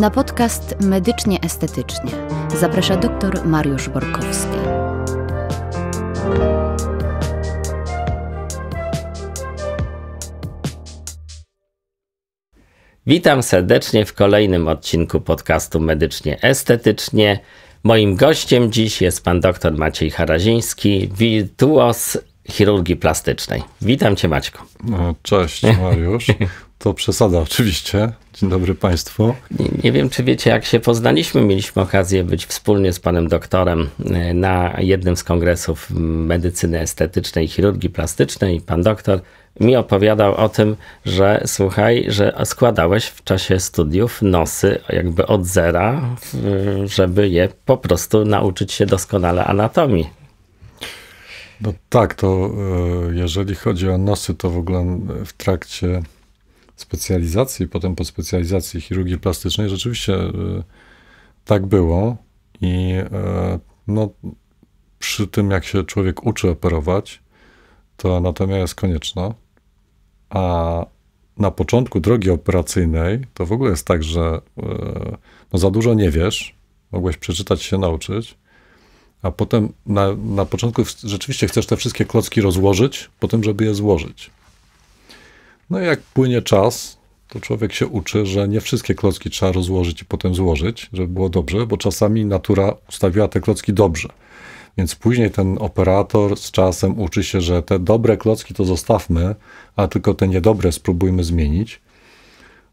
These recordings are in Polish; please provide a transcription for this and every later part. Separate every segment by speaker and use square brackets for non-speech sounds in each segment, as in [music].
Speaker 1: Na podcast Medycznie Estetycznie zaprasza dr Mariusz Borkowski. Witam serdecznie w kolejnym odcinku podcastu Medycznie Estetycznie. Moim gościem dziś jest pan dr Maciej Haraziński, wirtuos chirurgii plastycznej. Witam cię Maćku. No, cześć
Speaker 2: Mariusz. [laughs] to przesada oczywiście. Dzień dobry Państwu.
Speaker 1: Nie, nie, wiem, czy wiecie, jak się poznaliśmy. Mieliśmy okazję być wspólnie z panem doktorem e, na jednym z kongresów medycyny estetycznej i chirurgii plastycznej. Pan doktor mi opowiadał o tym, że słuchaj, że składałeś w czasie studiów nosy jakby od zera, żeby je po prostu nauczyć się doskonale anatomii.
Speaker 2: No tak, to e, jeżeli chodzi o nosy, to w ogóle w trakcie specjalizacji, potem po specjalizacji chirurgii plastycznej, rzeczywiście e, tak było i e, no, przy tym, jak się człowiek uczy operować, to anatomia jest konieczna, a na początku drogi operacyjnej to w ogóle jest tak, że e, no, za dużo nie wiesz, mogłeś przeczytać, się nauczyć, a potem na, na początku rzeczywiście chcesz te wszystkie klocki rozłożyć, po żeby je złożyć. No i jak płynie czas, to człowiek się uczy, że nie wszystkie klocki trzeba rozłożyć i potem złożyć, żeby było dobrze, bo czasami natura ustawiła te klocki dobrze. Więc później ten operator z czasem uczy się, że te dobre klocki to zostawmy, a tylko te niedobre spróbujmy zmienić.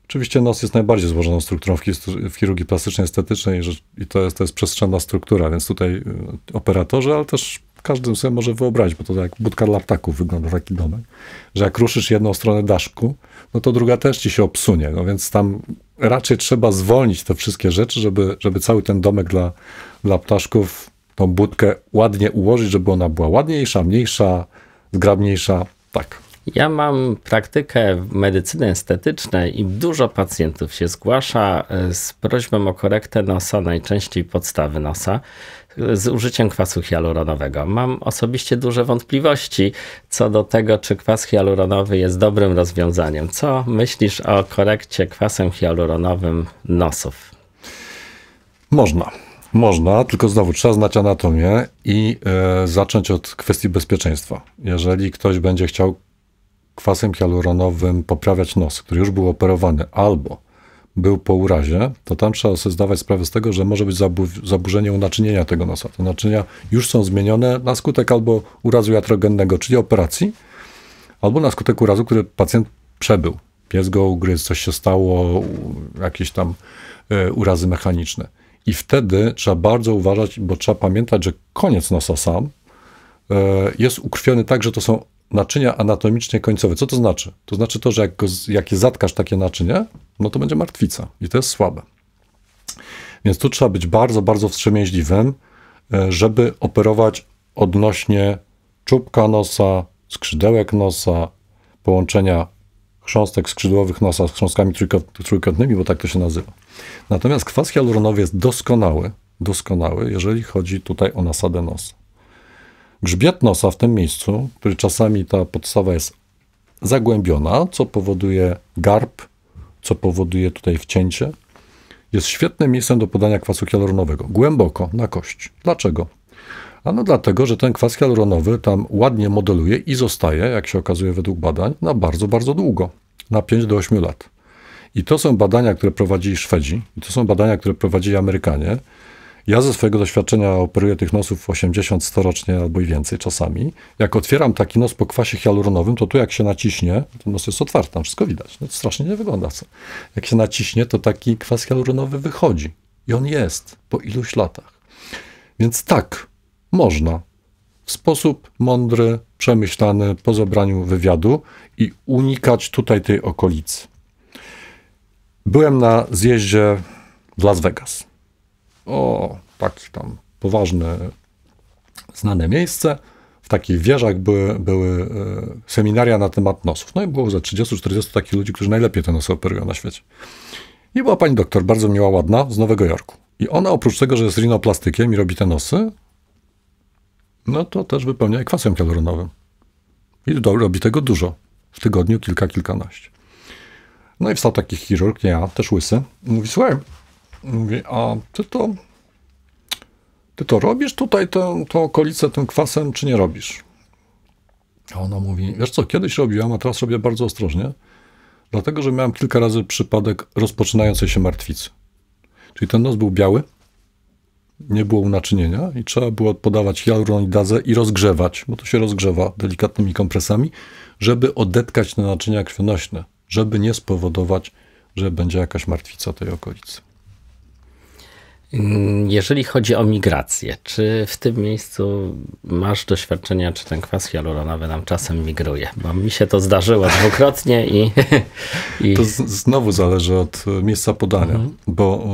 Speaker 2: Oczywiście nos jest najbardziej złożoną strukturą w chirurgii plastycznej estetycznej i to jest, to jest przestrzenna struktura, więc tutaj y, operatorzy, ale też każdy sobie może wyobrazić, bo to tak jak budka dla ptaków wygląda taki domek, że jak ruszysz jedną stronę daszku, no to druga też ci się obsunie, no więc tam raczej trzeba zwolnić te wszystkie rzeczy, żeby, żeby cały ten domek dla, dla ptaszków, tą budkę ładnie ułożyć, żeby ona była ładniejsza, mniejsza, zgrabniejsza, tak.
Speaker 1: Ja mam praktykę medycyny estetycznej i dużo pacjentów się zgłasza e, z prośbą o korektę nosa, najczęściej podstawy nosa, e, z użyciem kwasu hialuronowego. Mam osobiście duże wątpliwości co do tego, czy kwas hialuronowy jest dobrym rozwiązaniem. Co myślisz o korekcie kwasem hialuronowym nosów? Można. Można, tylko znowu trzeba znać anatomię i y, zacząć od
Speaker 2: kwestii bezpieczeństwa. Jeżeli ktoś będzie chciał kwasem hialuronowym poprawiać nos, który już był operowany, albo był po urazie, to tam trzeba sobie zdawać sprawę z tego, że może być zaburzenie unaczynienia tego nosa. Te naczynia już są zmienione na skutek albo urazu jatrogennego, czyli operacji, albo na skutek urazu, który pacjent przebył. Pies go ugryzł, coś się stało, jakieś tam e, urazy mechaniczne. I wtedy trzeba bardzo uważać, bo trzeba pamiętać, że koniec nosa sam e, jest ukrwiony tak, że to są naczynia anatomicznie końcowe. Co to znaczy? To znaczy to, że jak, go, jak je zatkasz takie naczynie, no to będzie martwica i to jest słabe. Więc tu trzeba być bardzo, bardzo wstrzemięźliwym, e, żeby operować odnośnie czubka nosa, skrzydełek nosa, połączenia chrząstek skrzydłowych nosa z chrząstkami trójkątnymi, bo tak to się nazywa. Natomiast kwas hialuronowy jest doskonały, doskonały, jeżeli chodzi tutaj o nasadę nosa. Grzbiet nosa w tym miejscu, który czasami ta podstawa jest zagłębiona, co powoduje garb, co powoduje tutaj wcięcie, jest świetnym miejscem do podania kwasu hialuronowego. Głęboko, na kość. Dlaczego? Ano dlatego, że ten kwas hialuronowy tam ładnie modeluje i zostaje, jak się okazuje według badań, na bardzo, bardzo długo. Na 5 do 8 lat. I to są badania, które prowadzili Szwedzi, i to są badania, które prowadzili Amerykanie. Ja ze swojego doświadczenia operuję tych nosów 80-100 rocznie albo i więcej czasami. Jak otwieram taki nos po kwasie hialuronowym, to tu jak się naciśnie, to nos jest otwarty, tam wszystko widać. No to strasznie nie wygląda. Co. Jak się naciśnie, to taki kwas hialuronowy wychodzi. I on jest po iluś latach. Więc tak, można. W sposób mądry, przemyślany, po zebraniu wywiadu i unikać tutaj tej okolicy. Byłem na zjeździe w Las Vegas o takie tam poważne, znane miejsce. W takich wieżach były, były e, seminaria na temat nosów. No i było ze 30-40 takich ludzi, którzy najlepiej te nosy operują na świecie. I była pani doktor, bardzo miła, ładna, z Nowego Jorku. I ona oprócz tego, że jest rinoplastykiem i robi te nosy, no to też wypełnia kwasem hialuronowym. I robi tego dużo. W tygodniu kilka, kilkanaście. No i wstał taki chirurg, nie ja, też łysy. I mówi, słuchaj, Mówi, a ty to, ty to robisz tutaj tę, okolicę tym kwasem, czy nie robisz? A ona mówi, wiesz co, kiedyś robiłam, a teraz robię bardzo ostrożnie, dlatego, że miałam kilka razy przypadek rozpoczynającej się martwicy. Czyli ten nos był biały, nie było unaczynienia i trzeba było podawać hialuronidazę i rozgrzewać, bo to się rozgrzewa delikatnymi kompresami, żeby odetkać te naczynia krwionośne, żeby nie spowodować, że będzie jakaś martwica tej
Speaker 1: okolicy. Mm, jeżeli chodzi o migrację, czy w tym miejscu masz doświadczenia, czy ten kwas hialuronowy nam czasem migruje? Bo mi się to zdarzyło dwukrotnie i... i... To znowu zależy od e, miejsca podania, mhm. bo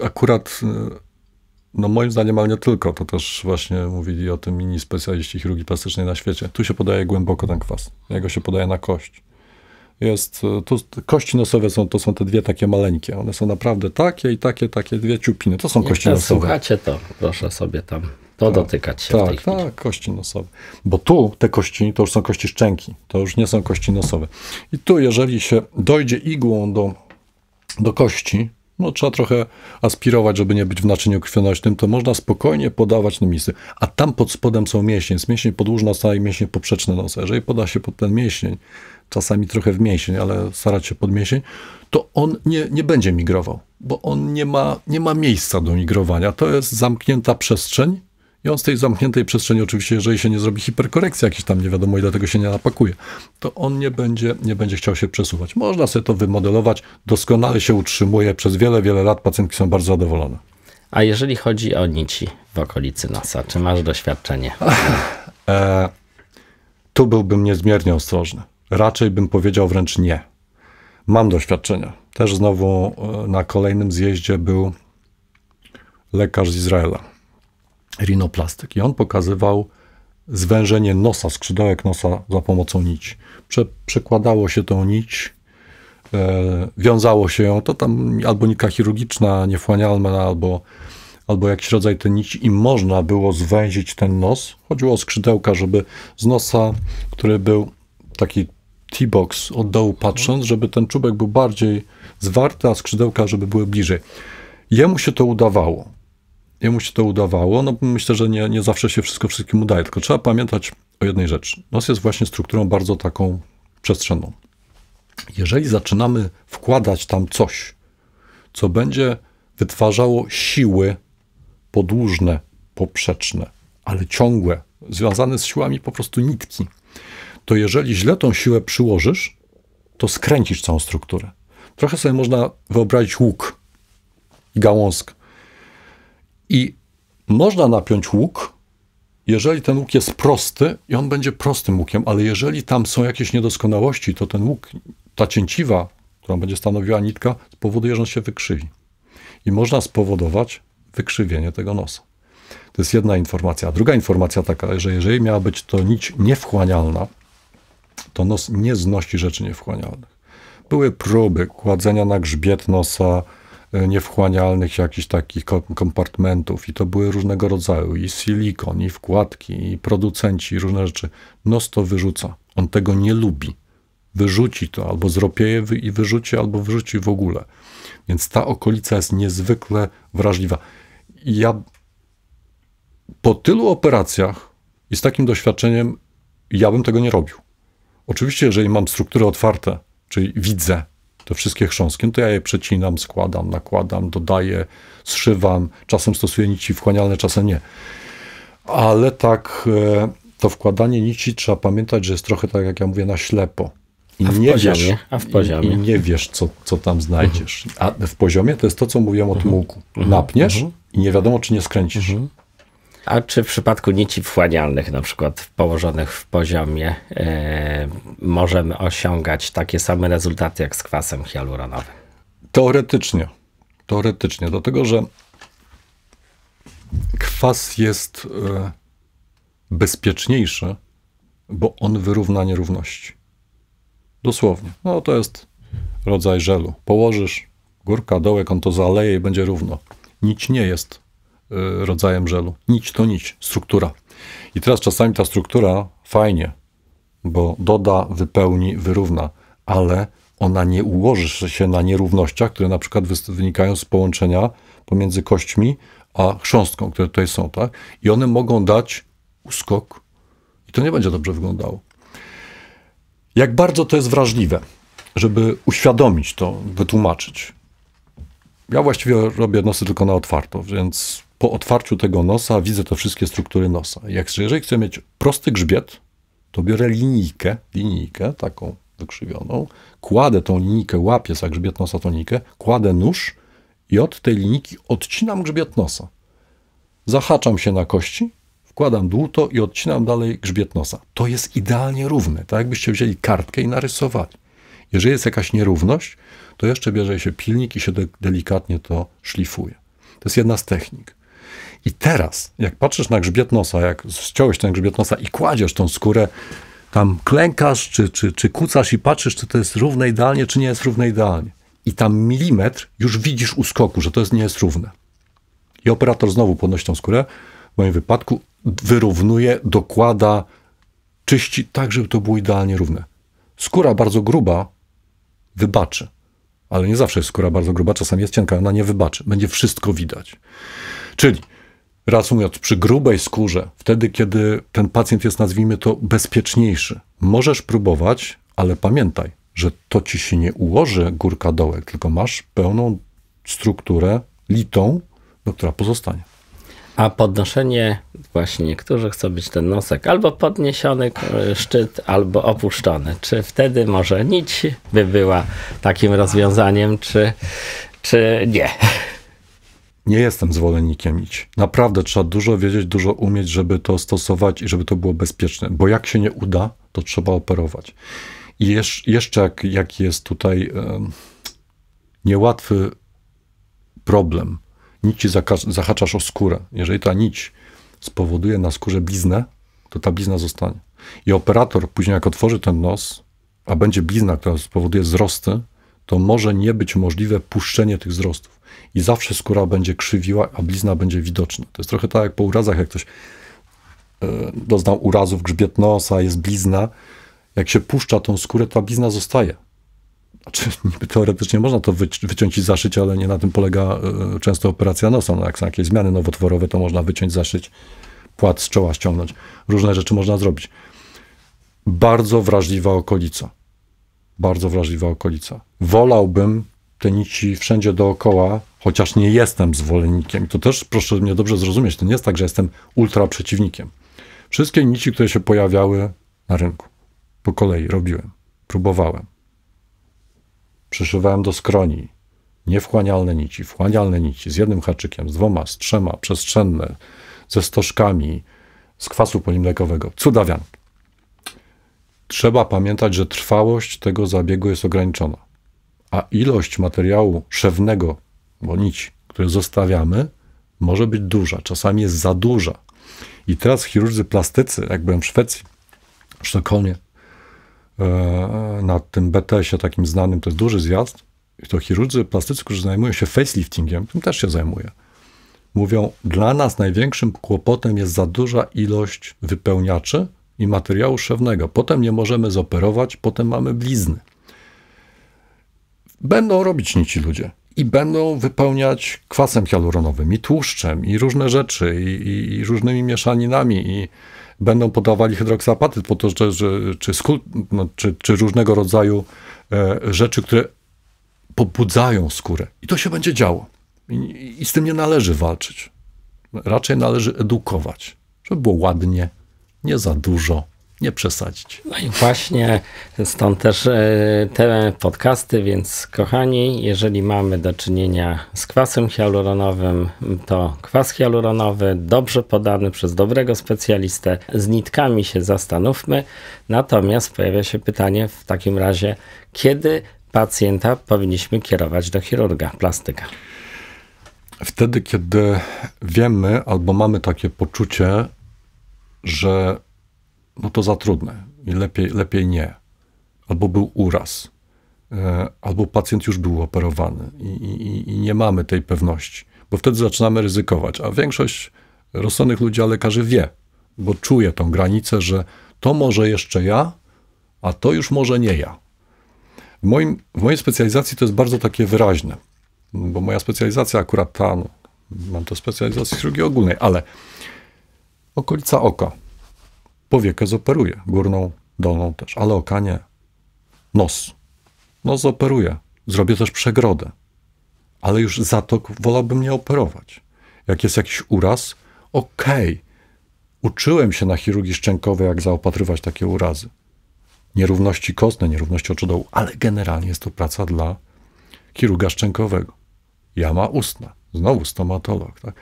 Speaker 1: e, akurat,
Speaker 2: e, no moim zdaniem, ale nie tylko, to też właśnie mówili o tym inni specjaliści chirurgii plastycznej na świecie. Tu się podaje głęboko ten kwas, jego się podaje na kość jest, e, to kości nosowe są, to są te dwie takie maleńkie. One są naprawdę takie i takie, takie dwie ciupiny. To są Jak kości nosowe. słuchacie,
Speaker 1: to proszę sobie tam
Speaker 2: to tak, dotykać się Tak, tak, kości nosowe. Bo tu te kości, to już są kości szczęki. To już nie są kości nosowe. I tu, jeżeli się dojdzie igłą do, do kości, no, trzeba trochę aspirować, żeby nie być w naczyniu krwionośnym, to można spokojnie podawać na misy. A tam pod spodem są mięśnie, jest mięśnie podłużna nosa i mięśnie poprzeczne nosa. Jeżeli poda się pod ten mięsień, czasami trochę w mięsień, ale starać się pod mięsień, to on nie, nie będzie migrował, bo on nie ma, nie ma miejsca do migrowania. To jest zamknięta przestrzeń, i on z tej zamkniętej przestrzeni, oczywiście, jeżeli się nie zrobi hiperkorekcji jakiś tam, nie wiadomo i dlatego się nie napakuje, to on nie będzie, nie będzie chciał się przesuwać. Można sobie to wymodelować, doskonale się utrzymuje, przez wiele, wiele lat pacjentki są bardzo zadowolone.
Speaker 1: A jeżeli chodzi o nici w okolicy nosa, czy masz doświadczenie? [laughs] E, tu byłbym niezmiernie ostrożny. Raczej bym powiedział wręcz nie.
Speaker 2: Mam doświadczenia. Też znowu e, na kolejnym zjeździe był lekarz z Izraela rinoplastyk i on pokazywał zwężenie nosa, skrzydełek nosa za pomocą nici. Prze przekładało się tą nić, e, wiązało się ją, to tam albo nika chirurgiczna, niefłanialna, albo, albo jakiś rodzaj tej nici i można było zwęzić ten nos. Chodziło o skrzydełka, żeby z nosa, który był taki T-box od dołu patrząc, żeby ten czubek był bardziej zwarty, a skrzydełka, żeby były bliżej. Jemu się to udawało jemu się to udawało. No myślę, że nie, nie zawsze się wszystko wszystkim udaje, tylko trzeba pamiętać o jednej rzeczy. NOS jest właśnie strukturą bardzo taką przestrzenną. Jeżeli zaczynamy wkładać tam coś, co będzie wytwarzało siły podłużne, poprzeczne, ale ciągłe, związane z siłami po prostu nitki, to jeżeli źle tą siłę przyłożysz, to skręcisz całą strukturę. Trochę sobie można wyobrazić łuk i gałązkę. I można napiąć łuk, jeżeli ten łuk jest prosty i on będzie prostym łukiem, ale jeżeli tam są jakieś niedoskonałości, to ten łuk, ta cięciwa, którą będzie stanowiła nitka, spowoduje, że on się wykrzywi. I można spowodować wykrzywienie tego nosa. To jest jedna informacja. A druga informacja taka, że jeżeli miała być to nić niewchłanialna, to nos nie znosi rzeczy niewchłanialnych. Były próby kładzenia na grzbiet nosa, E, niewchłanialnych jakichś takich kompartmentów i to były różnego rodzaju i silikon, i wkładki, i producenci, i różne rzeczy. Nos to wyrzuca. On tego nie lubi. Wyrzuci to, albo zropieje i wyrzuci, albo wyrzuci w ogóle. Więc ta okolica jest niezwykle wrażliwa. Ja po tylu operacjach i z takim doświadczeniem ja bym tego nie robił. Oczywiście, jeżeli mam struktury otwarte, czyli widzę, te wszystkie chrząski, no to ja je przecinam, składam, nakładam, dodaję, zszywam, czasem stosuję nici wchłanialne, czasem nie. Ale tak, e, to wkładanie nici trzeba pamiętać, że jest trochę tak, jak ja mówię, na ślepo. I a w nie poziomie, wiesz, a w poziomie. I, nie wiesz, co, co tam znajdziesz. A w poziomie to jest to, co mówiłem o tym łuku. Napniesz
Speaker 1: mhm. i nie wiadomo, czy nie skręcisz. Mhm. A czy w przypadku nici wchłanialnych, na przykład położonych w poziomie, yy, możemy osiągać takie same rezultaty jak z kwasem hialuronowym? Teoretycznie. Teoretycznie, dlatego że
Speaker 2: kwas jest yy, bezpieczniejszy, bo on wyrówna nierówności. Dosłownie. No to jest rodzaj żelu. Położysz górka, dołek, on to zaleje i będzie równo. Nic nie jest Y, rodzajem żelu. Nić to nić, struktura. I teraz czasami ta struktura fajnie, bo doda, wypełni, wyrówna, ale ona nie ułoży się na nierównościach, które na przykład wynikają z połączenia pomiędzy kośćmi a chrząstką, które tutaj są, tak? I one mogą dać uskok i to nie będzie dobrze wyglądało. Jak bardzo to jest wrażliwe, żeby uświadomić to, wytłumaczyć. Ja właściwie robię nosy tylko na otwarto, więc po otwarciu tego nosa widzę te wszystkie struktury nosa. Jak, jeżeli chcę mieć prosty grzbiet, to biorę linijkę, linijkę taką wykrzywioną, kładę tą linijkę, łapię za grzbiet nosa tą linijkę, kładę nóż i od tej linijki odcinam grzbiet nosa. Zahaczam się na kości, wkładam dłuto i odcinam dalej grzbiet nosa. To jest idealnie równe, tak jakbyście wzięli kartkę i narysowali. Jeżeli jest jakaś nierówność, to jeszcze bierze się pilnik i się delikatnie to szlifuje. To jest jedna z technik. I teraz, jak patrzysz na grzbiet nosa, jak ściąłeś ten grzbiet nosa i kładziesz tą skórę, tam klękasz, czy, czy, czy kucasz i patrzysz, czy to jest równe idealnie, czy nie jest równe idealnie. I tam milimetr już widzisz u skoku, że to jest, nie jest równe. I operator znowu podnosi tą skórę, w moim wypadku wyrównuje, dokłada, czyści tak, żeby to było idealnie równe. Skóra bardzo gruba wybaczy, ale nie zawsze jest skóra bardzo gruba, czasami jest cienka, ona nie wybaczy. Będzie wszystko widać. Czyli Reasumując, przy grubej skórze, wtedy kiedy ten pacjent jest, nazwijmy to, bezpieczniejszy, możesz próbować, ale pamiętaj, że to ci się nie ułoży górka dołek, tylko masz pełną strukturę litą, do
Speaker 1: no, która pozostanie. A podnoszenie, właśnie niektórzy chcą być ten nosek albo podniesiony e, szczyt, albo opuszczony. Czy wtedy może nić by była takim rozwiązaniem, czy, czy nie? nie jestem
Speaker 2: zwolennikiem ić. Naprawdę trzeba dużo wiedzieć, dużo umieć, żeby to stosować i żeby to było bezpieczne, bo jak się nie uda, to trzeba operować. I jeszcze jak, jak jest tutaj niełatwy problem, ci zahaczasz o skórę. Jeżeli ta nić spowoduje na skórze bliznę, to ta blizna zostanie. I operator później jak otworzy ten nos, a będzie blizna, która spowoduje wzrosty, to może nie być możliwe puszczenie tych wzrostów i zawsze skóra będzie krzywiła, a blizna będzie widoczna. To jest trochę tak jak po urazach, jak ktoś e, doznał urazów grzbiet nosa, jest blizna, jak się puszcza tą skórę, ta blizna zostaje. Znaczy, [laughs] niby teoretycznie można to wyciąć i zaszyć, ale nie na tym polega e, często operacja nosa. No, jak są jakieś zmiany nowotworowe, to można wyciąć, zaszyć, płat z czoła ściągnąć. Różne rzeczy można zrobić. Bardzo wrażliwa okolica. Bardzo wrażliwa okolica. Wolałbym te nici wszędzie dookoła, chociaż nie jestem zwolennikiem. To też proszę mnie dobrze zrozumieć, to nie jest tak, że jestem ultra przeciwnikiem. Wszystkie nici, które się pojawiały na rynku, po kolei robiłem, próbowałem. Przyszywałem do skroni niewchłanialne nici, wchłanialne nici z jednym haczykiem, z dwoma, z trzema, przestrzenne, ze stożkami, z kwasu polimlekowego. Cudawian. Trzeba pamiętać, że trwałość tego zabiegu jest ograniczona a ilość materiału szewnego, bo nici, które zostawiamy, może być duża, czasami jest za duża. I teraz chirurdzy plastycy, jak byłem w Szwecji, w Sztokholmie, e, na tym BTS-ie takim znanym, to jest duży zjazd, to chirurdzy plastycy, którzy zajmują się faceliftingiem, tym też się zajmuje, mówią, dla nas największym kłopotem jest za duża ilość wypełniaczy i materiału szewnego. Potem nie możemy zoperować, potem mamy blizny. Będą robić nici ludzie i będą wypełniać kwasem hialuronowym i tłuszczem i różne rzeczy i, i, i różnymi mieszaninami i będą podawali hydroksapatyt po to, że, że czy, no, czy, czy, różnego rodzaju e, rzeczy, które pobudzają skórę. I to się będzie działo. I, I, z tym nie należy walczyć. Raczej należy edukować, żeby było ładnie, nie za dużo,
Speaker 1: nie przesadzić. No i właśnie stąd też e, te podcasty, więc kochani, jeżeli mamy do czynienia z kwasem hialuronowym, to kwas hialuronowy dobrze podany przez dobrego specjalistę, z nitkami się zastanówmy. Natomiast pojawia się pytanie w takim razie, kiedy pacjenta powinniśmy kierować do chirurga plastyka? Wtedy, kiedy
Speaker 2: wiemy albo mamy takie poczucie, że no to za trudne i lepiej, lepiej nie. Albo był uraz, e, albo pacjent już był operowany i, i, i nie mamy tej pewności, bo wtedy zaczynamy ryzykować, a większość rozsądnych ludzi, a lekarzy wie, bo czuje tą granicę, że to może jeszcze ja, a to już może nie ja. W, moim, w mojej specjalizacji to jest bardzo takie wyraźne, bo moja specjalizacja akurat ta, no, mam to specjalizację chirurgii ogólnej, ale okolica oka powiekę zoperuje, górną, dolną też, ale oka nie. Nos. Nos operuję. Zrobię też przegrodę. Ale już zatok wolałbym nie operować. Jak jest jakiś uraz, okej. Okay. Uczyłem się na chirurgii szczękowej, jak zaopatrywać takie urazy. Nierówności kostne, nierówności oczodołu, ale generalnie jest to praca dla chirurga szczękowego. Jama ustna. Znowu stomatolog. Tak?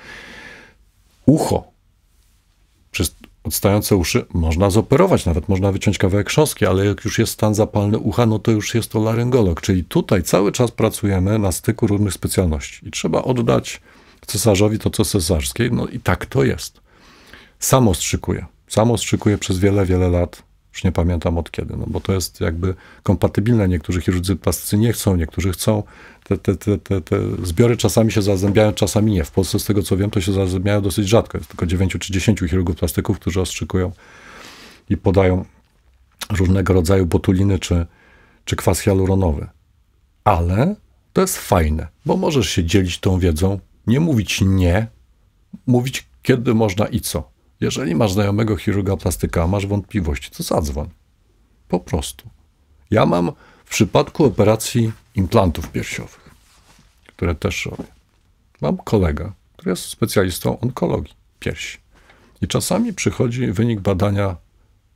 Speaker 2: Ucho odstające uszy można zoperować, nawet można wyciąć kawałek szoski, ale jak już jest stan zapalny ucha, no to już jest to laryngolog. Czyli tutaj cały czas pracujemy na styku różnych specjalności i trzeba oddać cesarzowi to, co cesarskie. No i tak to jest. Samo strzykuje. Samo strzykuje przez wiele, wiele lat już nie pamiętam od kiedy, no bo to jest jakby kompatybilne. Niektórzy chirurdzy plastycy nie chcą, niektórzy chcą. Te, te, te, te, te zbiory czasami się zazębiają, czasami nie. W Polsce, z tego co wiem, to się zazębiają dosyć rzadko. Jest tylko 9 czy 10 chirurgów plastyków, którzy ostrzykują i podają różnego rodzaju botuliny czy, czy kwas hialuronowy. Ale to jest fajne, bo możesz się dzielić tą wiedzą, nie mówić nie, mówić kiedy można i co. Jeżeli masz znajomego chirurga plastyka, masz wątpliwości, to zadzwoń. Po prostu. Ja mam w przypadku operacji implantów piersiowych, które też robię. Mam kolega, który jest specjalistą onkologii piersi. I czasami przychodzi wynik badania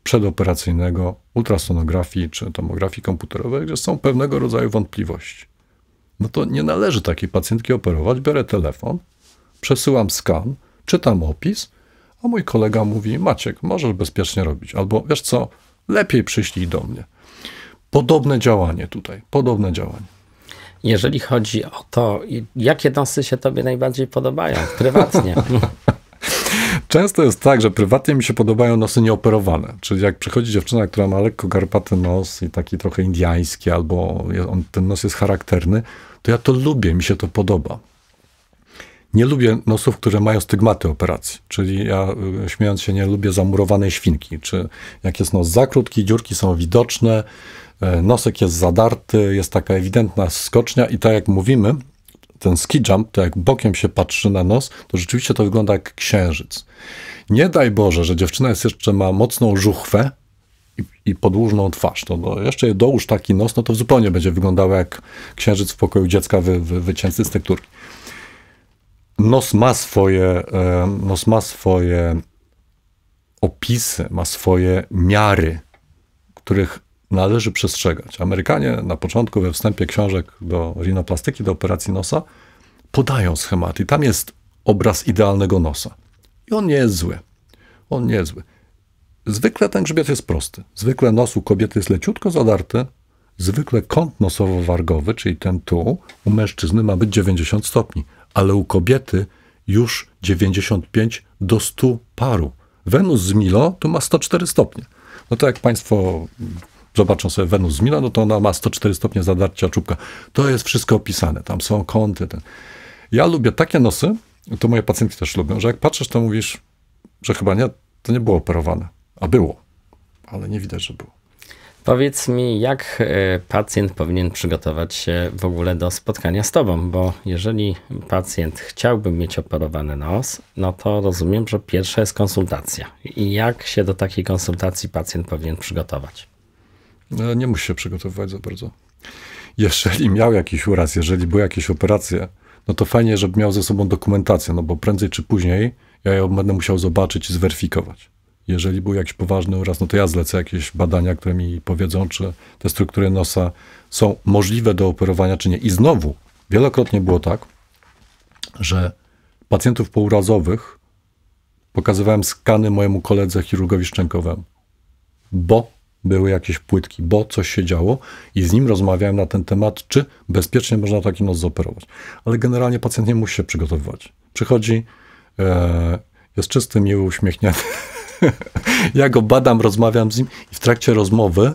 Speaker 2: przedoperacyjnego, ultrasonografii czy tomografii komputerowej, gdzie są pewnego rodzaju wątpliwości. No to nie należy takiej pacjentki operować. Biorę telefon, przesyłam skan, czytam opis a mój kolega mówi, Maciek, możesz bezpiecznie robić,
Speaker 1: albo wiesz co, lepiej przyślij do mnie. Podobne działanie tutaj, podobne działanie. Jeżeli chodzi o to, jakie nosy się tobie najbardziej podobają
Speaker 2: prywatnie? [laughs] Często jest tak, że prywatnie mi się podobają nosy nieoperowane. Czyli jak przychodzi dziewczyna, która ma lekko garpaty nos i taki trochę indiański, albo on, ten nos jest charakterny, to ja to lubię, mi się to podoba. Nie lubię nosów, które mają stygmaty operacji, czyli ja y, śmiejąc się nie lubię zamurowanej świnki, czy jak jest nos za krótki, dziurki są widoczne, e, nosek jest zadarty, jest taka ewidentna skocznia i tak jak mówimy, ten ski jump, to jak bokiem się patrzy na nos, to rzeczywiście to wygląda jak księżyc. Nie daj Boże, że dziewczyna jest jeszcze ma mocną żuchwę i, i podłużną twarz. To no, no, jeszcze dołóż taki nos, no to zupełnie będzie wyglądało jak księżyc w pokoju dziecka wy, wy, wycięty z tekturki nos ma swoje, nos ma swoje opisy, ma swoje miary, których należy przestrzegać. Amerykanie na początku we wstępie książek do rinoplastyki, do operacji nosa, podają schemat i tam jest obraz idealnego nosa. I on nie jest zły. On nie jest zły. Zwykle ten grzbiet jest prosty. Zwykle nos u kobiety jest leciutko zadarty, zwykle kąt nosowo-wargowy, czyli ten tu, u mężczyzny ma być 90 stopni, ale u kobiety już 95 do 100 paru. Wenus z Milo to ma 104 stopnie. No to jak Państwo zobaczą sobie Wenus z Milo, no to ona ma 104 stopnie zadarcia czubka. To jest wszystko opisane, tam są kąty. Ten. Ja lubię takie nosy, to moje pacjentki też lubią, że jak patrzysz, to mówisz, że chyba nie, to nie było operowane, a było, ale nie widać, że było.
Speaker 1: Powiedz mi, jak e, pacjent powinien przygotować się w ogóle do spotkania z Tobą? Bo jeżeli pacjent chciałby mieć operowany nos, no to rozumiem, że pierwsza jest konsultacja. I jak się do takiej konsultacji pacjent powinien przygotować? No, nie musi się przygotowywać za bardzo.
Speaker 2: Jeżeli miał jakiś uraz, jeżeli były jakieś operacje, no to fajnie, żeby miał ze sobą dokumentację, no bo prędzej czy później ja ją będę musiał zobaczyć i zweryfikować. Jeżeli był jakiś poważny uraz, no to ja zlecę jakieś badania, które mi powiedzą, czy te struktury nosa są możliwe do operowania, czy nie. I znowu, wielokrotnie było tak, że pacjentów pourazowych pokazywałem skany mojemu koledze chirurgowi szczękowemu, bo były jakieś płytki, bo coś się działo i z nim rozmawiałem na ten temat, czy bezpiecznie można taki nos zoperować. Ale generalnie pacjent nie musi się przygotowywać. Przychodzi, e, jest czysty, miły, uśmiechnięty [laughs] [laughs] ja go badam, rozmawiam z nim i w trakcie rozmowy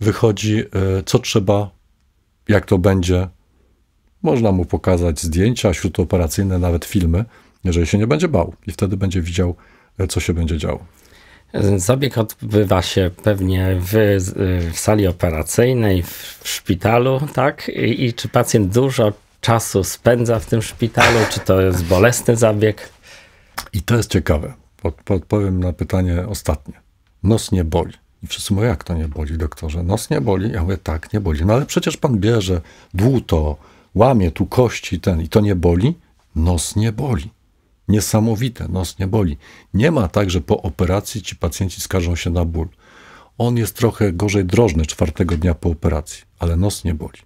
Speaker 2: wychodzi, e, co trzeba, jak to będzie. Można mu pokazać zdjęcia śródoperacyjne, nawet filmy,
Speaker 1: jeżeli się nie będzie bał. I wtedy będzie widział, e, co się będzie działo. Zabieg odbywa się pewnie w, e, w sali operacyjnej, w szpitalu, tak? I, I czy pacjent dużo czasu spędza w tym szpitalu? Czy to jest bolesny zabieg?
Speaker 2: I to jest ciekawe, Odpowiem na pytanie ostatnie. Nos nie boli. I wszyscy mówią, jak to nie boli, doktorze? Nos nie boli? Ja mówię, tak, nie boli. No ale przecież pan bierze dłuto, łamie tu kości ten i to nie boli? Nos nie boli. Niesamowite, nos nie boli. Nie ma tak, że po operacji ci pacjenci skarżą się na ból. On jest trochę gorzej drożny czwartego dnia po operacji, ale nos nie boli.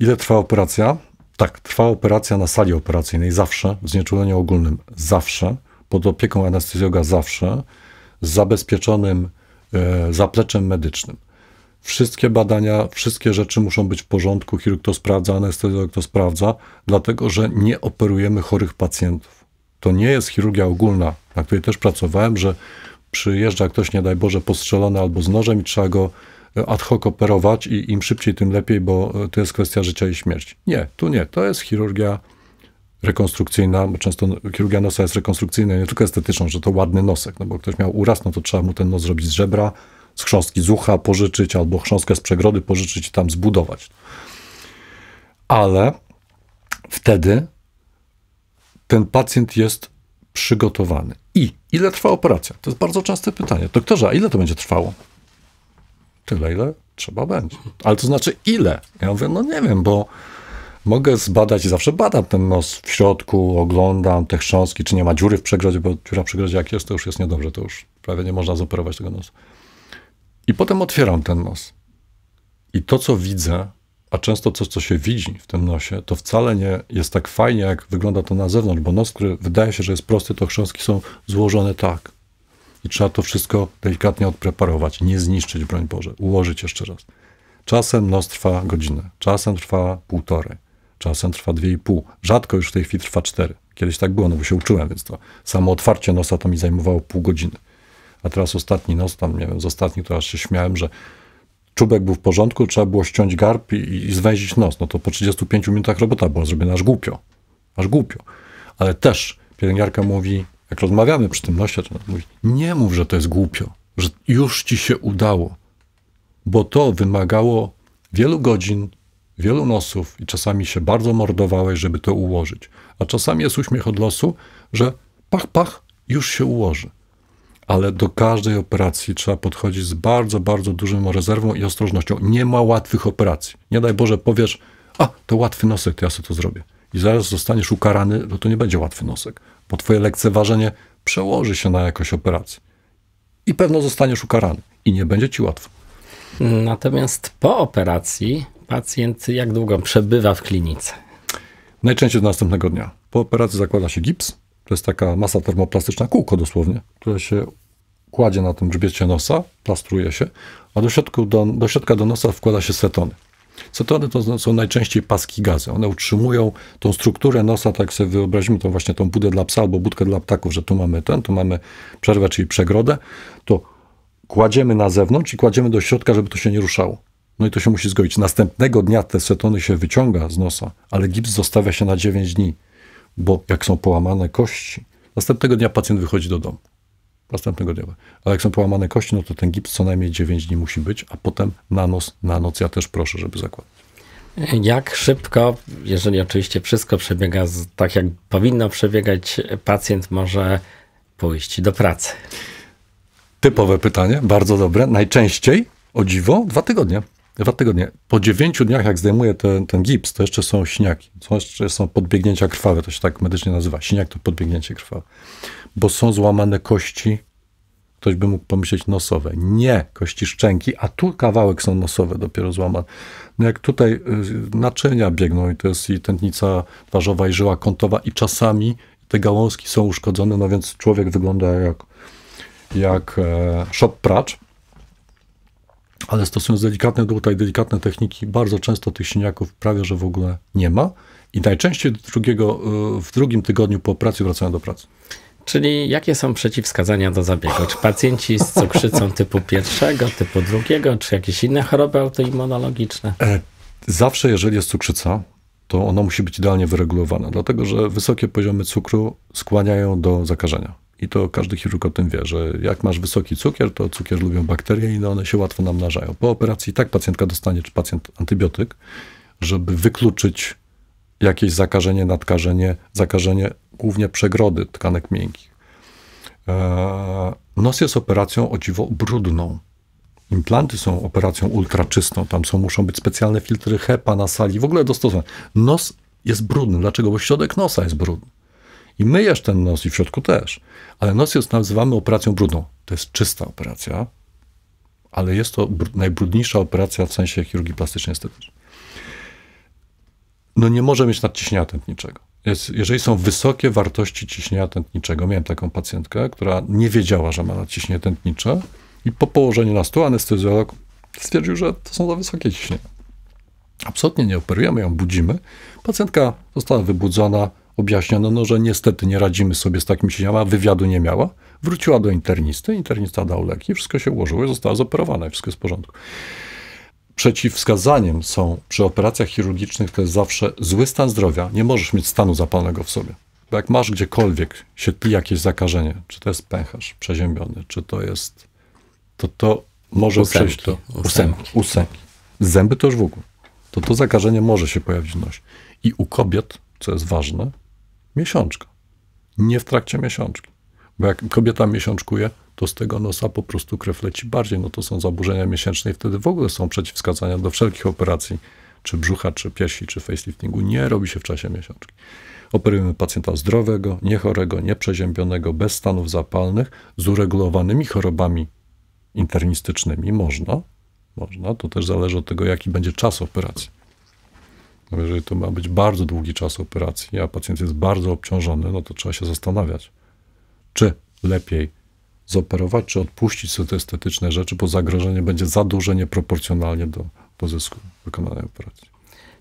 Speaker 2: Ile trwa operacja? Tak, trwa operacja na sali operacyjnej zawsze, w znieczuleniu ogólnym zawsze pod opieką anestezjologa zawsze, z zabezpieczonym e, zapleczem medycznym. Wszystkie badania, wszystkie rzeczy muszą być w porządku, chirurg to sprawdza, anestezjolog to sprawdza, dlatego że nie operujemy chorych pacjentów. To nie jest chirurgia ogólna, na której też pracowałem, że przyjeżdża ktoś, nie daj Boże, postrzelony albo z nożem i trzeba go e, ad hoc operować i im szybciej, tym lepiej, bo e, to jest kwestia życia i śmierci. Nie, tu nie. To jest chirurgia rekonstrukcyjna, często chirurgia nosa jest rekonstrukcyjna nie tylko estetyczną, że to ładny nosek, no bo ktoś miał uraz, no to trzeba mu ten nos zrobić z żebra, z chrząstki z ucha pożyczyć, albo chrząstkę z przegrody pożyczyć i tam zbudować. Ale wtedy ten pacjent jest przygotowany. I ile trwa operacja? To jest bardzo częste pytanie. Doktorze, a ile to będzie trwało? Tyle, ile trzeba będzie. Ale to znaczy ile? Ja mówię, no nie wiem, bo mogę zbadać, i zawsze badam ten nos w środku, oglądam te chrząski, czy nie ma dziury w przegrodzie, bo dziura w przegrodzie jak jest, to już jest niedobrze, to już prawie nie można zoperować tego nosu. I potem otwieram ten nos. I to, co widzę, a często coś, co się widzi w tym nosie, to wcale nie jest tak fajnie, jak wygląda to na zewnątrz, bo nos, który wydaje się, że jest prosty, to chrząski są złożone tak. I trzeba to wszystko delikatnie odpreparować, nie zniszczyć, broń Boże, ułożyć jeszcze raz. Czasem nos trwa godzinę, czasem trwa półtorej czasem trwa 2,5. Rzadko już w tej chwili trwa 4. Kiedyś tak było, no bo się uczyłem, więc to samo otwarcie nosa to mi zajmowało pół godziny. A teraz ostatni nos, tam nie wiem, z ostatnich to aż się śmiałem, że czubek był w porządku, trzeba było ściąć garb i, i zwęzić nos. No to po 35 minutach robota była zrobiona aż głupio. Aż głupio. Ale też pielęgniarka mówi, jak rozmawiamy przy tym nosie, to mówi, nie mów, że to jest głupio, że już ci się udało, bo to wymagało wielu godzin wielu losów i czasami się bardzo mordowałeś, żeby to ułożyć. A czasami jest uśmiech od losu, że pach, pach, już się ułoży. Ale do każdej operacji trzeba podchodzić z bardzo, bardzo dużą rezerwą i ostrożnością. Nie ma łatwych operacji. Nie daj Boże, powiesz, a to łatwy nosek, to ja sobie to zrobię. I zaraz zostaniesz ukarany, no to nie będzie łatwy nosek, bo twoje lekceważenie przełoży się na jakąś operację. I pewno zostaniesz ukarany
Speaker 1: i nie będzie ci łatwo. Natomiast po operacji pacjent jak długo przebywa w klinice? Najczęściej do następnego dnia. Po operacji zakłada się gips.
Speaker 2: To jest taka masa termoplastyczna, kółko dosłownie, które się kładzie na tym grzbiecie nosa, plastruje się, a do, środku, do, do środka do nosa wkłada się setony. Cetony to są najczęściej paski gazy. One utrzymują tą strukturę nosa, tak sobie wyobraźmy, tą właśnie tą budę dla psa albo budkę dla ptaków, że tu mamy ten, tu mamy przerwę, czyli przegrodę, to kładziemy na zewnątrz i kładziemy do środka, żeby to się nie ruszało. No i to się musi zgodzić. Następnego dnia te setony się wyciąga z nosa, ale gips zostawia się na 9 dni, bo jak są połamane kości, następnego dnia pacjent wychodzi do domu. Następnego dnia. Ale jak są połamane kości, no to ten
Speaker 1: gips co najmniej 9 dni musi być, a potem na nos, na noc ja też proszę, żeby zakładać. Jak szybko, jeżeli oczywiście wszystko przebiega z, tak, jak powinno przebiegać, pacjent może pójść do pracy? Typowe pytanie, bardzo
Speaker 2: dobre. Najczęściej, o dziwo, dwa tygodnie dwa tygodnie. Po dziewięciu dniach, jak zdejmuję ten, ten gips, to jeszcze są śniaki, To jeszcze są podbiegnięcia krwawe, to się tak medycznie nazywa. Śniak to podbiegnięcie krwawe. Bo są złamane kości, ktoś by mógł pomyśleć nosowe. Nie, kości szczęki, a tu kawałek są nosowe dopiero złamane. No jak tutaj y, naczynia biegną i to jest i tętnica twarzowa i żyła kątowa i czasami te gałązki są uszkodzone, no więc człowiek wygląda jak, jak e, szop pracz ale stosując delikatne druta i delikatne techniki, bardzo często tych siniaków prawie że w ogóle nie ma i najczęściej drugiego, w drugim tygodniu po pracy wracają
Speaker 1: do pracy. Czyli jakie są przeciwwskazania do zabiegu? Czy pacjenci z cukrzycą typu pierwszego, typu drugiego, czy jakieś inne choroby autoimmunologiczne? E, zawsze, jeżeli
Speaker 2: jest cukrzyca, to ona musi być idealnie wyregulowana, dlatego że wysokie poziomy cukru skłaniają do zakażenia. I to każdy chirurg o tym wie, że jak masz wysoki cukier, to cukier lubią bakterie i one się łatwo namnażają. Po operacji tak pacjentka dostanie, czy pacjent antybiotyk, żeby wykluczyć jakieś zakażenie, nadkażenie, zakażenie głównie przegrody tkanek miękkich. E, nos jest operacją o dziwo brudną. Implanty są operacją ultraczystą, tam są, muszą być specjalne filtry HEPA na sali, w ogóle dostosowane. Nos jest brudny. Dlaczego? Bo środek nosa jest brudny. I myjesz ten nos i w środku też. Ale nos jest nazywamy operacją brudną. To jest czysta operacja, ale jest to najbrudniejsza operacja w sensie chirurgii plastycznej estetycznej. No nie może mieć nadciśnienia tętniczego. Jest, jeżeli są wysokie wartości ciśnienia tętniczego, miałem taką pacjentkę, która nie wiedziała, że ma nadciśnienie tętnicze i po położeniu na stół anestezjolog stwierdził, że to są za wysokie ciśnienia. Absolutnie nie operujemy, ją budzimy. Pacjentka została wybudzona, objaśniono, no, że niestety nie radzimy sobie z takim sieniem, a wywiadu nie miała. Wróciła do internisty, internista dał leki, wszystko się ułożyło i została zoperowana, wszystko jest w porządku. Przeciwwskazaniem są przy operacjach chirurgicznych to jest zawsze zły stan zdrowia, nie możesz mieć stanu zapalnego w sobie. Bo jak masz gdziekolwiek, się tli jakieś zakażenie, czy to jest pęcherz przeziębiony, czy to jest, to to może ósemki, przejść to. Ósemki. ósemki. Zęby to już w ogóle. To to zakażenie może się pojawić w nosie. I u kobiet, co jest ważne, miesiączka. Nie w trakcie miesiączki. Bo jak kobieta miesiączkuje, to z tego nosa po prostu krew leci bardziej. No to są zaburzenia miesięczne i wtedy w ogóle są przeciwwskazania do wszelkich operacji, czy brzucha, czy piersi, czy faceliftingu. Nie robi się w czasie miesiączki. Operujemy pacjenta zdrowego, niechorego, nieprzeziębionego, bez stanów zapalnych, z uregulowanymi chorobami internistycznymi. Można, można. To też zależy od tego, jaki będzie czas operacji. No, jeżeli to ma być bardzo długi czas operacji, a pacjent jest bardzo obciążony, no to trzeba się zastanawiać, czy lepiej zoperować, czy odpuścić te estetyczne rzeczy, bo zagrożenie będzie za duże nieproporcjonalnie do, do zysku wykonanej operacji.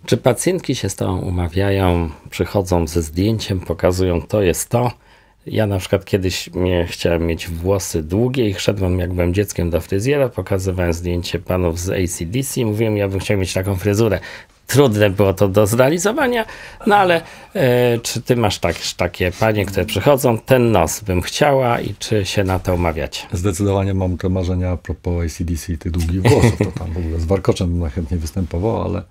Speaker 1: Czy pacjentki się z tobą umawiają, przychodzą ze zdjęciem, pokazują to jest to? Ja na przykład kiedyś nie chciałem mieć włosy długie i szedłem jak byłem dzieckiem do fryzjera, pokazywałem zdjęcie panów z ACDC i mówiłem, ja bym chciał mieć taką fryzurę trudne było to do zrealizowania, no ale e, czy ty masz tak, takie panie, które przychodzą, ten nos bym chciała i czy się na to umawiać? Zdecydowanie mam te marzenia a propos
Speaker 2: ACDC i tych długich włosów, to tam w ogóle z warkoczem bym chętnie występował, ale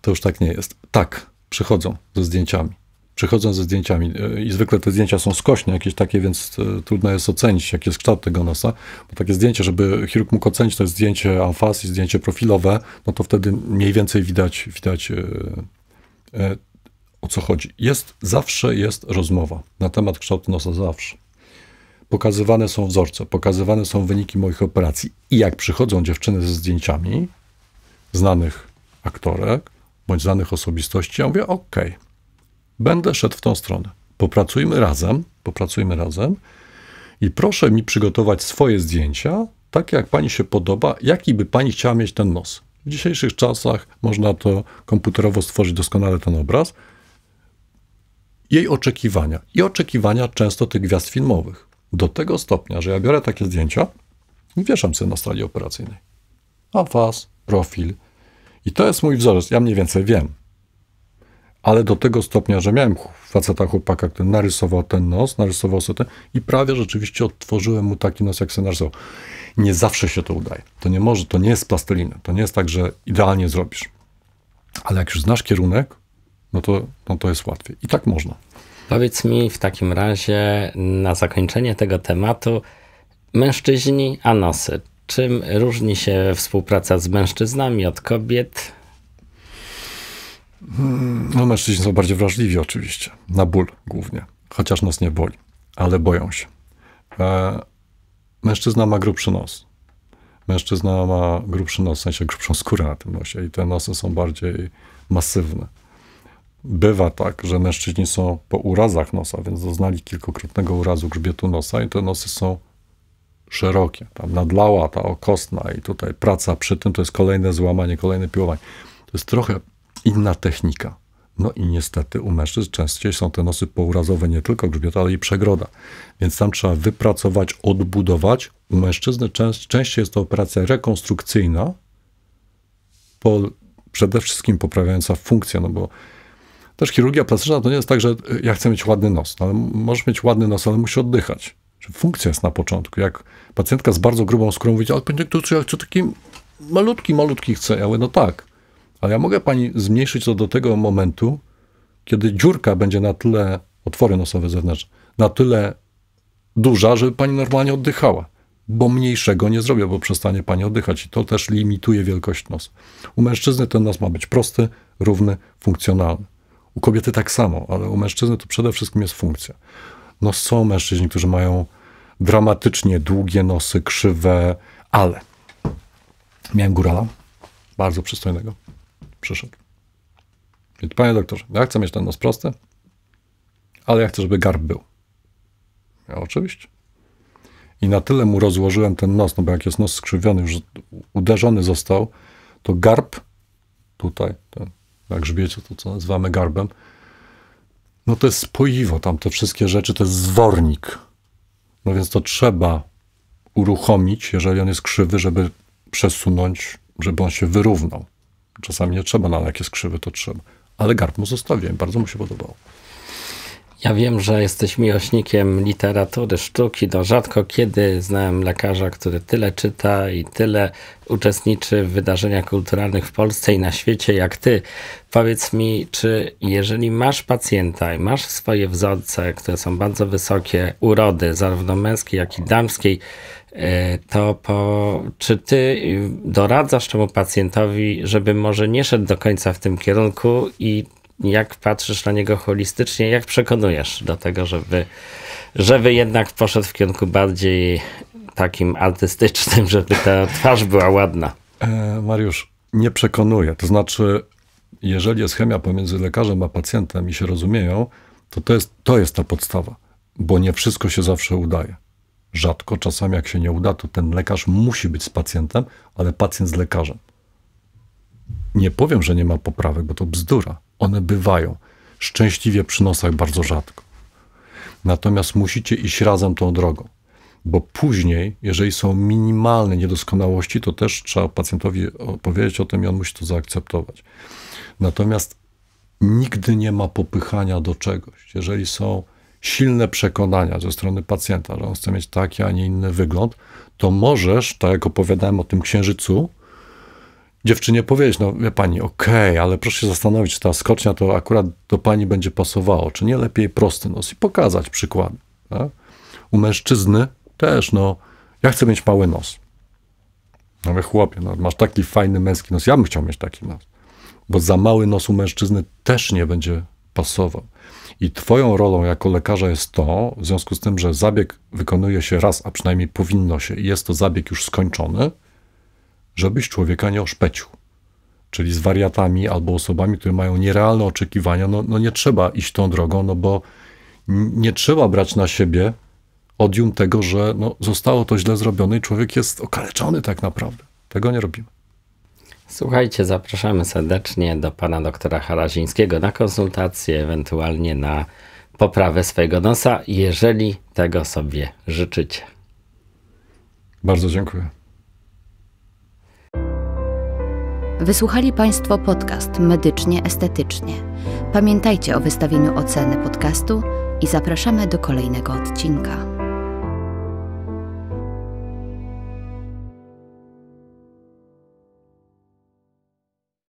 Speaker 2: to już tak nie jest. Tak, przychodzą ze zdjęciami przychodzą ze zdjęciami e, i zwykle te zdjęcia są skośne, jakieś takie, więc e, trudno jest ocenić, jaki jest kształt tego nosa. Bo takie zdjęcie, żeby chirurg mógł ocenić, to jest zdjęcie amfas i zdjęcie profilowe, no to wtedy mniej więcej widać, widać e, o co chodzi. Jest, zawsze jest rozmowa na temat kształtu nosa, zawsze. Pokazywane są wzorce, pokazywane są wyniki moich operacji. I jak przychodzą dziewczyny ze zdjęciami znanych aktorek bądź znanych osobistości, ja mówię, okej, okay Będę szedł w tą stronę. Popracujmy razem, popracujmy razem i proszę mi przygotować swoje zdjęcia, takie jak pani się podoba, jaki by pani chciała mieć ten nos. W dzisiejszych czasach można to komputerowo stworzyć doskonale ten obraz. Jej oczekiwania i oczekiwania często tych gwiazd filmowych. Do tego stopnia, że ja biorę takie zdjęcia i wieszam sobie na stronie operacyjnej. A was profil. I to jest mój wzorzec. Ja mniej więcej wiem ale do tego stopnia, że miałem faceta chłopaka, który narysował ten nos, narysował sobie ten i prawie rzeczywiście odtworzyłem mu taki nos, jak sobie narysował. Nie zawsze się to udaje. To nie może, to nie jest plastelina. To nie jest tak, że idealnie zrobisz. Ale jak już znasz kierunek, no to, no to jest łatwiej. I tak można.
Speaker 1: Powiedz mi w takim razie na zakończenie tego tematu, mężczyźni a nosy. Czym różni się współpraca z mężczyznami od kobiet?
Speaker 2: No, mężczyźni są bardziej wrażliwi oczywiście, na ból głównie, chociaż nos nie boli, ale boją się. E, mężczyzna ma grubszy nos. Mężczyzna ma grubszy nos, w sensie grubszą skórę na tym nosie i te nosy są bardziej masywne. Bywa tak, że mężczyźni są po urazach nosa, więc doznali kilkokrotnego urazu grzbietu nosa i te nosy są szerokie. Tam nadlała ta okostna i tutaj praca przy tym to jest kolejne złamanie, kolejne piłowanie. To jest trochę inna technika. No i niestety u mężczyzn częściej są te nosy pourazowe, nie tylko grzbiet, ale i przegroda. Więc tam trzeba wypracować, odbudować. U mężczyzny częściej jest to operacja rekonstrukcyjna, po, przede wszystkim poprawiająca funkcję, no bo też chirurgia plastyczna to nie jest tak, że y, ja chcę mieć ładny nos. No, możesz mieć ładny nos, ale musi oddychać. Funkcja jest na początku. Jak pacjentka z bardzo grubą skórą mówi, ale panie doktorze, ja chcę taki malutki, malutki chcę. Ja mówię, no tak, ale ja mogę pani zmniejszyć to do tego momentu, kiedy dziurka będzie na tyle, otwory nosowe zewnętrzne, na tyle duża, żeby pani normalnie oddychała. Bo mniejszego nie zrobię, bo przestanie pani oddychać. I to też limituje wielkość nosa. U mężczyzny ten nos ma być prosty, równy, funkcjonalny. U kobiety tak samo, ale u mężczyzny to przede wszystkim jest funkcja. No są mężczyźni, którzy mają dramatycznie długie nosy, krzywe, ale miałem górala, bardzo przystojnego, przyszedł. Więc panie doktorze, ja chcę mieć ten nos prosty, ale ja chcę, żeby garb był. Ja oczywiście. I na tyle mu rozłożyłem ten nos, no bo jak jest nos skrzywiony, już uderzony został, to garb tutaj, ten, na grzbiecie, to co nazywamy garbem, no to jest spoiwo, tam te wszystkie rzeczy, to jest zwornik. No więc to trzeba uruchomić, jeżeli on jest krzywy, żeby przesunąć, żeby on się wyrównał. Czasami nie trzeba, na no jak jest krzywy, to
Speaker 1: trzeba. Ale garb mu zostawiłem, bardzo mu się podobało. Ja wiem, że jesteś miłośnikiem literatury, sztuki. No rzadko kiedy znałem lekarza, który tyle czyta i tyle uczestniczy w wydarzeniach kulturalnych w Polsce i na świecie jak ty. Powiedz mi, czy jeżeli masz pacjenta i masz swoje wzorce, które są bardzo wysokie, urody, zarówno męskiej, jak i damskiej, E, to po, czy ty doradzasz temu pacjentowi, żeby może nie szedł do końca w tym kierunku i jak patrzysz na niego holistycznie, jak przekonujesz do tego, żeby, żeby jednak poszedł w kierunku bardziej takim artystycznym, [laughs] żeby ta twarz była ładna?
Speaker 2: E, Mariusz,
Speaker 1: nie przekonuję. To znaczy,
Speaker 2: jeżeli jest chemia pomiędzy lekarzem a pacjentem i się rozumieją, to to jest, to jest ta podstawa, bo nie wszystko się zawsze udaje. Rzadko, czasami jak się nie uda, to ten lekarz musi być z pacjentem, ale pacjent z lekarzem. Nie powiem, że nie ma poprawek, bo to bzdura. One bywają. Szczęśliwie przy nosach bardzo rzadko. Natomiast musicie iść razem tą drogą, bo później, jeżeli są minimalne niedoskonałości, to też trzeba pacjentowi powiedzieć o tym i on musi to zaakceptować. Natomiast nigdy nie ma popychania do czegoś. Jeżeli są silne przekonania ze strony pacjenta, że on chce mieć taki, a nie inny wygląd, to możesz, tak jak opowiadałem o tym księżycu, dziewczynie powiedzieć, no wie pani, okej, okay, ale proszę się zastanowić, czy ta skocznia to akurat do pani będzie pasowało, czy nie lepiej prosty nos i pokazać przykład. Tak? U mężczyzny też, no, ja chcę mieć mały nos. No we chłopie, no, masz taki fajny męski nos, ja bym chciał mieć taki nos. Bo za mały nos u mężczyzny też nie będzie pasował. I Twoją rolą jako lekarza jest to, w związku z tym, że zabieg wykonuje się raz, a przynajmniej powinno się, i jest to zabieg już skończony, żebyś człowieka nie oszpecił. Czyli z wariatami albo osobami, które mają nierealne oczekiwania, no, no nie trzeba iść tą drogą, no bo nie trzeba brać na siebie odium tego, że no, zostało to źle zrobione i człowiek jest okaleczony tak naprawdę. Tego nie robimy.
Speaker 1: Słuchajcie, zapraszamy serdecznie do pana doktora Harazińskiego na konsultację, ewentualnie na poprawę swojego nosa, jeżeli tego sobie życzycie. Bardzo dziękuję. Wysłuchali Państwo podcast Medycznie Estetycznie. Pamiętajcie o wystawieniu oceny podcastu i zapraszamy do kolejnego odcinka.